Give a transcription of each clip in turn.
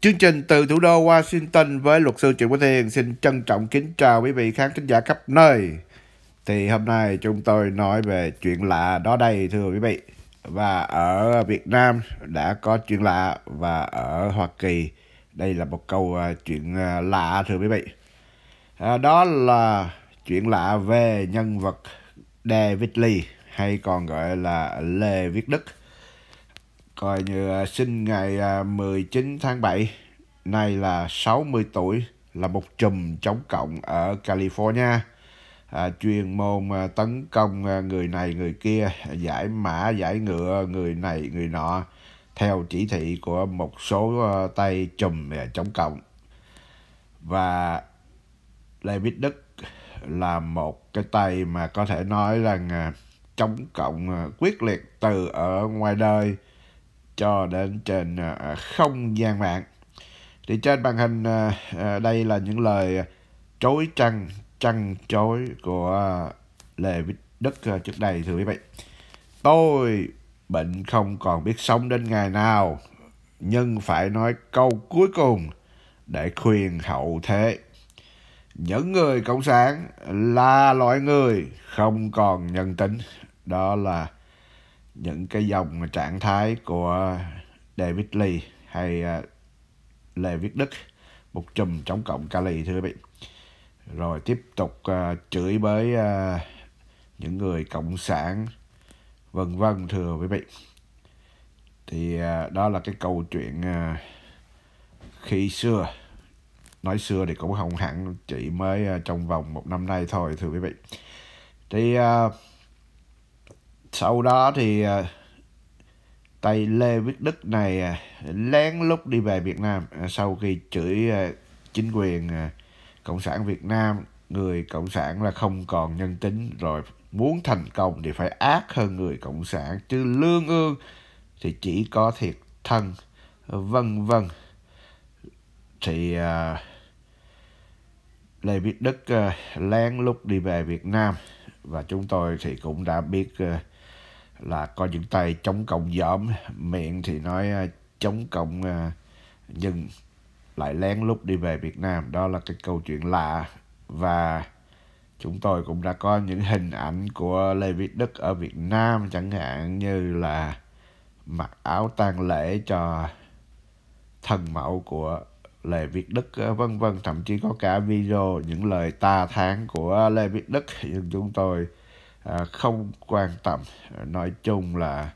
Chương trình từ thủ đô Washington với luật sư Trịnh Quốc Thiên xin trân trọng kính chào quý vị khán thính giả khắp nơi. Thì hôm nay chúng tôi nói về chuyện lạ đó đây thưa quý vị. Và ở Việt Nam đã có chuyện lạ và ở Hoa Kỳ đây là một câu à, chuyện à, lạ thưa quý vị. À, đó là chuyện lạ về nhân vật David Lee hay còn gọi là Lê Viết Đức coi như à, sinh ngày 19 à, tháng 7 nay là 60 tuổi là một trùm chống cộng ở California à, chuyên môn à, tấn công người này người kia giải mã giải ngựa người này người nọ theo chỉ thị của một số tay trùm chống cộng và David Đức là một cái tay mà có thể nói rằng chống cộng quyết liệt từ ở ngoài đời cho đến trên ờ, không gian mạng. Thì trên màn hình ờ, ờ, đây là những lời chối trăng trăng chối của Lê Vít Đức trước đây thưa quý vị. Tôi bệnh không còn biết sống đến ngày nào nhưng phải nói câu cuối cùng để khuyên hậu thế. Những người cộng sản là loại người không còn nhân tính. Đó là những cái dòng trạng thái của David Lee hay à, Lê Viết Đức một chùm chống cộng Cali thưa quý vị rồi tiếp tục uh, chửi bới uh, những người cộng sản vân vân thưa quý vị thì uh, đó là cái câu chuyện uh, khi xưa nói xưa thì cũng không hẳn chỉ mới uh, trong vòng một năm nay thôi thưa quý vị thì uh, sau đó thì ờ, tay Lê Viết Đức này ờ, lén lút đi về Việt Nam ờ, sau khi chửi chính quyền Cộng sản Việt Nam người Cộng sản là không còn nhân tính rồi muốn thành công thì phải ác hơn người Cộng sản chứ lương ương thì chỉ có thiệt thân vân vân thì Lê Viết Đức lén lút đi về Việt Nam và chúng tôi thì cũng đã biết uh, là có những tay chống cộng dởm miệng thì nói à, chống cộng à, nhưng lại lén lút đi về Việt Nam đó là cái câu chuyện lạ và chúng tôi cũng đã có những hình ảnh của Lê Viết Đức ở Việt Nam chẳng hạn như là mặc áo tang lễ cho thần mẫu của Lê Viết Đức à, vân vân thậm chí có cả video những lời ta thán của Lê Viết Đức nhưng chúng tôi À, không quan tâm nói chung là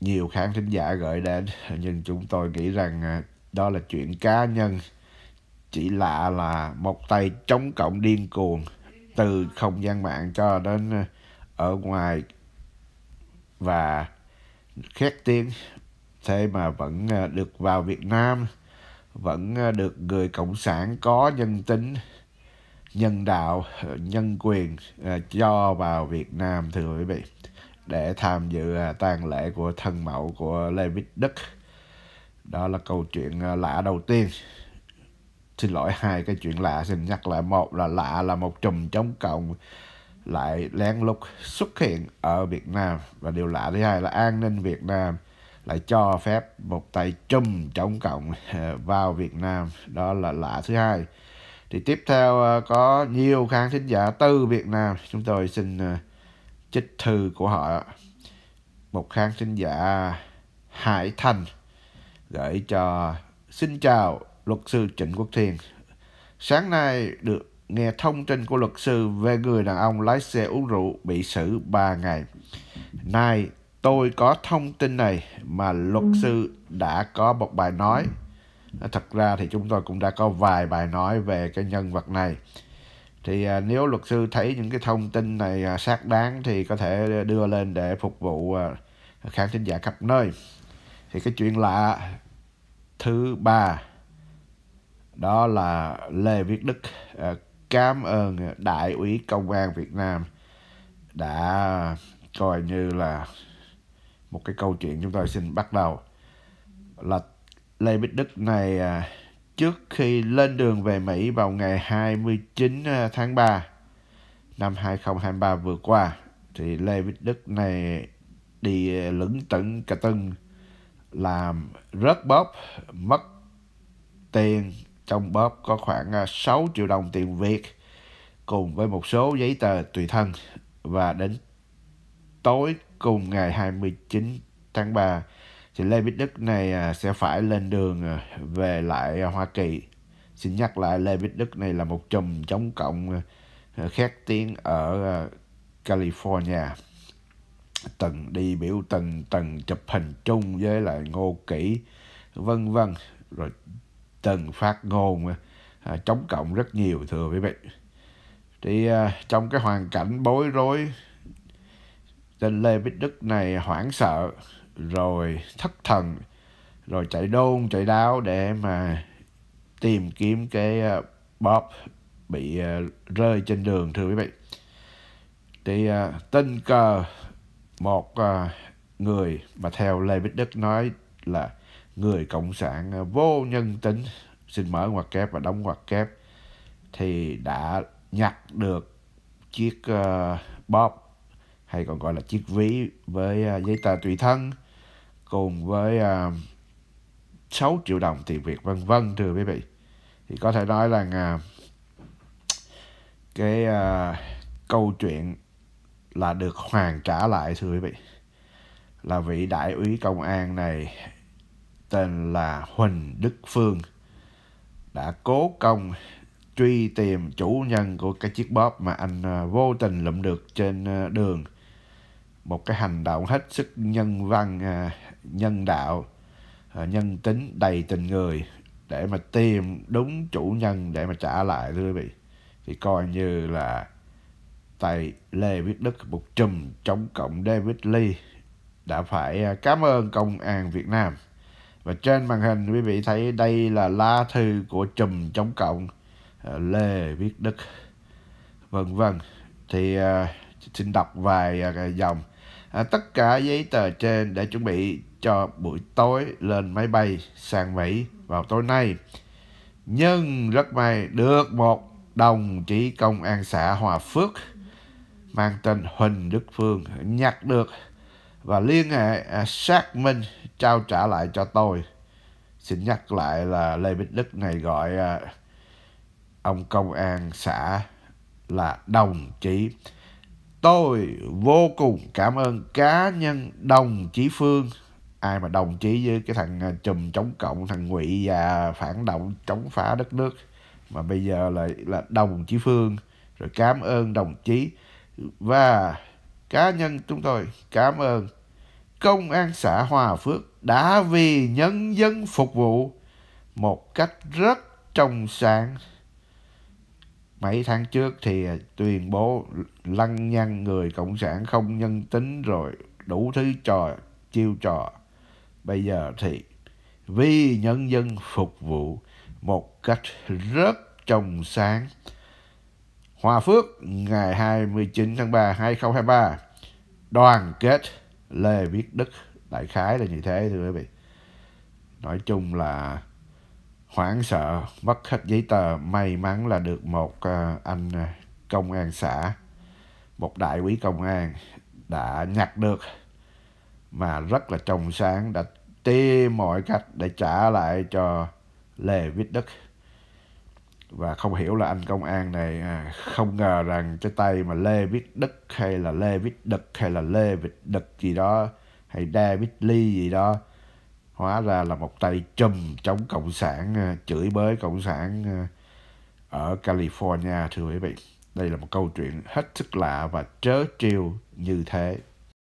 nhiều khán thính giả gửi đến nhưng chúng tôi nghĩ rằng à, đó là chuyện cá nhân chỉ lạ là một tay chống cộng điên cuồng từ không gian mạng cho đến à, ở ngoài và khét tiếng thế mà vẫn được vào Việt Nam vẫn được người cộng sản có nhân tính nhân đạo ờ, nhân quyền ờ, cho vào Việt Nam thưa quý vị để tham dự ờ, tang lễ của thân mẫu của Lê Viết Đức đó là câu chuyện lạ đầu tiên xin lỗi hai cái chuyện lạ xin nhắc lại một là lạ là một trùm chống cộng lại lén lút xuất hiện ở Việt Nam và điều lạ thứ hai là an ninh Việt Nam lại cho phép một tay trùm chống cộng vào Việt Nam đó là lạ thứ hai thì tiếp theo ờ, có nhiều khán thính giả từ Việt Nam chúng tôi xin trích ờ, thư của họ một khán thính giả Hải Thành gửi cho xin chào luật sư Trịnh Quốc Thiên sáng nay được nghe thông tin của luật sư về người đàn ông lái xe uống rượu bị xử 3 ngày nay tôi có thông tin này mà luật ừ. sư đã có một bài nói thật ra thì chúng tôi cũng đã có vài bài nói về cái nhân vật này thì à, nếu luật sư thấy những cái thông tin này à, xác đáng thì có thể đưa lên để phục vụ à, khán thính giả khắp nơi thì cái chuyện lạ thứ ba đó là lê viết đức à, cảm ơn đại úy công an việt nam đã coi như là một cái câu chuyện chúng tôi xin bắt đầu là Lê Bích Đức này à, trước khi lên đường về Mỹ vào ngày 29 à, tháng 3 năm 2023 vừa qua thì Lê Bích Đức này đi lững tận cà tưng làm rớt bóp mất tiền trong bóp có khoảng 6 à, triệu đồng tiền Việt cùng với một số giấy tờ tùy thân và đến tối cùng ngày 29 tháng 3 thì Lê Bích Đức này à, sẽ phải lên đường à, về lại à, Hoa Kỳ. Xin nhắc lại Lê Bích Đức này là một chùm chống cộng khét tiếng ở California. Từng đi biểu tình, từng chụp hình chung với lại Ngô Kỷ, vân vân. Rồi từng phát ngôn chống cộng rất nhiều thưa quý vị. Thì trong cái hoàn cảnh bối rối, tên Lê Bích Đức này hoảng sợ rồi thất thần rồi chạy đôn chạy đáo để mà tìm kiếm cái ờ, bóp bị ờ, rơi trên đường thưa quý vị thì ờ, tình cờ một người mà theo Lê Bích Đức nói là người cộng sản vô nhân tính xin mở ngoặc kép và đóng ngoặc kép thì đã nhặt được chiếc bóp, hay còn gọi là chiếc ví với giấy tờ tùy thân cùng với à, uh, 6 triệu đồng tiền Việt vân vân thưa quý vị thì có thể nói là uh, cái uh, câu chuyện là được hoàn trả lại thưa quý vị là vị đại úy công an này tên là Huỳnh Đức Phương đã cố công truy tìm chủ nhân của cái chiếc bóp mà anh vô tình lụm được trên đường một cái hành động hết sức nhân văn nhân đạo à, nhân tính đầy tình người để mà tìm đúng chủ nhân để mà trả lại thưa quý vị thì coi như là tay Lê Viết Đức một trùm chống cộng David Lee đã phải à, cảm ơn công an Việt Nam và trên màn hình quý vị thấy đây là lá thư của trùm chống cộng à, Lê Viết Đức vân vân thì xin đọc vài uh, dòng à, tất cả giấy tờ trên để chuẩn bị cho buổi tối lên máy bay sang Mỹ vào tối nay. Nhưng rất may được một đồng chí công an xã Hòa Phước mang tên Huỳnh Đức Phương nhặt được và liên hệ à, xác minh trao trả lại cho tôi. Xin nhắc lại là Lê Bích Đức này gọi à, ông công an xã là đồng chí Tôi vô cùng cảm ơn cá nhân đồng chí Phương ai mà đồng chí với cái thằng à, chùm chống cộng thằng ngụy và phản động chống phá đất nước mà bây giờ lại là đồng chí phương rồi cảm ơn đồng chí và cá nhân chúng tôi cảm ơn công an xã hòa phước đã vì nhân dân phục vụ một cách rất trong sáng mấy tháng trước thì à, tuyên bố lăng nhăng người cộng sản không nhân tính rồi đủ thứ trò chiêu trò bây giờ thì vì nhân dân phục vụ một cách rất trong sáng Hòa Phước ngày 29 tháng 3 2023 đoàn kết Lê Viết Đức đại khái là như thế thưa quý vị nói chung là hoảng sợ mất hết giấy tờ may mắn là được một ờ, anh ờ, công an xã một đại quý công an đã nhặt được mà rất là trong sáng đã tìm mọi cách để trả lại cho Lê Viết Đức và không hiểu là anh công an này ờ, không ngờ rằng cái tay mà Lê Viết Đức hay là Lê Viết Đực hay là Lê Viết Đực gì đó hay David Lee gì đó hóa ra là một tay chùm chống cộng sản ờ, chửi bới cộng sản ờ, ở California thưa quý vị đây là một câu chuyện hết sức lạ và trớ trêu như thế